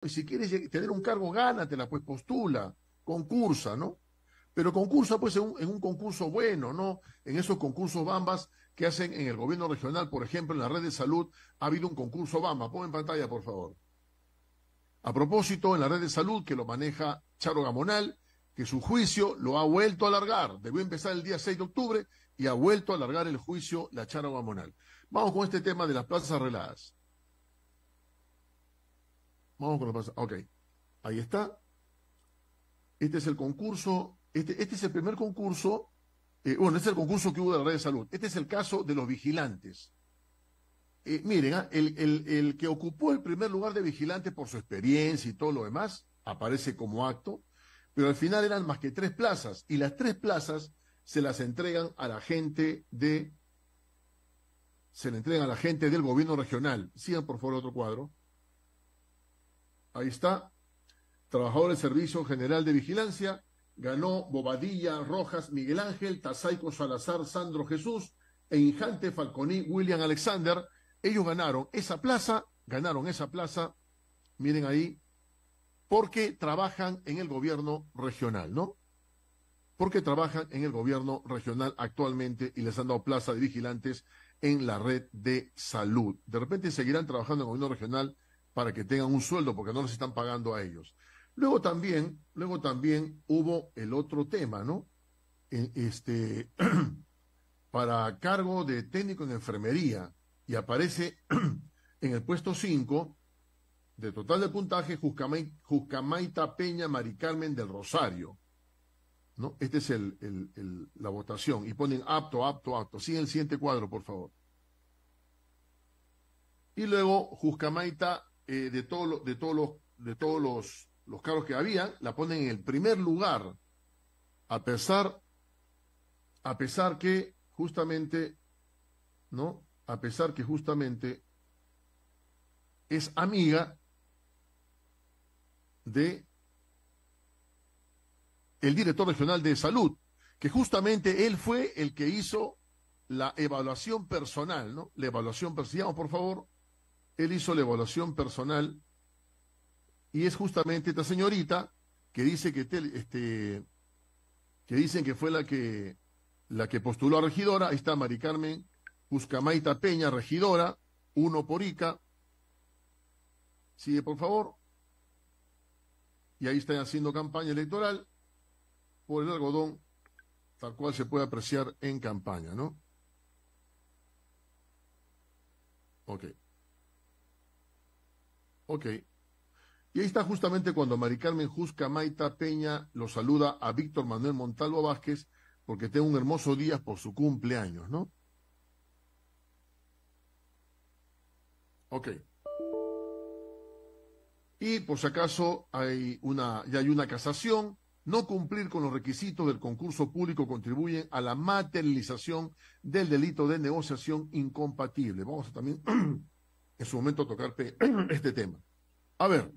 y pues, si quieres tener un cargo, gánatela, pues postula, concursa, ¿no? Pero concursa pues en un, concurso bueno, ¿no? En esos concursos bambas que hacen en el gobierno regional, por ejemplo, en la red de salud, ha habido un concurso bamba. Pon en pantalla, por favor. A propósito, en la red de salud que lo maneja Charo Gamonal, que su juicio lo ha vuelto a alargar. Debió empezar el día 6 de octubre y ha vuelto a alargar el juicio la Charo Gamonal. Vamos con este tema de las plazas arregladas. Vamos con la pasada. Ok. Ahí está. Este es el concurso. Este, este es el primer concurso. Eh, bueno, este es el concurso que hubo de la red de salud. Este es el caso de los vigilantes. Eh, miren, ah, El, que ocupó el primer lugar de vigilante por su experiencia y todo lo demás, aparece como acto, pero al final eran más que tres plazas, y las tres plazas se las entregan a la gente de se le entregan a la gente del gobierno regional. Sigan por favor otro cuadro. Ahí está. Trabajador del Servicio General de Vigilancia. Ganó Bobadilla, Rojas, Miguel Ángel, Tazaico, Salazar, Sandro Jesús e Injante Falconí, William Alexander. Ellos ganaron esa plaza, ganaron esa plaza. Miren ahí, porque trabajan en el gobierno regional, ¿no? Porque trabajan en el gobierno regional actualmente y les han dado plaza de vigilantes en la red de salud. De repente seguirán trabajando en el gobierno regional para que tengan un sueldo porque no les están pagando a ellos. Luego también, luego también hubo el otro tema, ¿no? Este, para cargo de técnico en enfermería y aparece en el puesto 5 de total de puntaje Juscamaita Peña Mari Carmen del Rosario. ¿no? Esta es el, la votación. Y ponen apto, apto, apto. Sigue el siguiente cuadro, por favor. Y luego Juscamaita eh, de, de, todos los de todos los, los cargos que había, la ponen en el primer lugar, a pesar, a pesar que justamente, ¿no? A pesar que justamente es amiga de el director regional de salud, que justamente él fue el que hizo la evaluación personal, ¿no? La evaluación, personal, por favor, él hizo la evaluación personal y es justamente esta señorita que dice que, este, este, que dicen que fue la que, la que postuló a regidora, ahí está Mari Carmen Cuscamaita Peña, regidora, uno por Ica. Sigue, por favor. Y ahí están haciendo campaña electoral por el algodón, tal cual se puede apreciar en campaña, ¿no? Ok. Ok. Y ahí está justamente cuando Mari Carmen Jusca Maita Peña lo saluda a Víctor Manuel Montalvo Vázquez porque tenga un hermoso día por su cumpleaños, ¿no? Ok. Y por si acaso hay una, ya hay una casación, no cumplir con los requisitos del concurso público contribuye a la materialización del delito de negociación incompatible. Vamos a también en su momento tocarte este tema. A ver,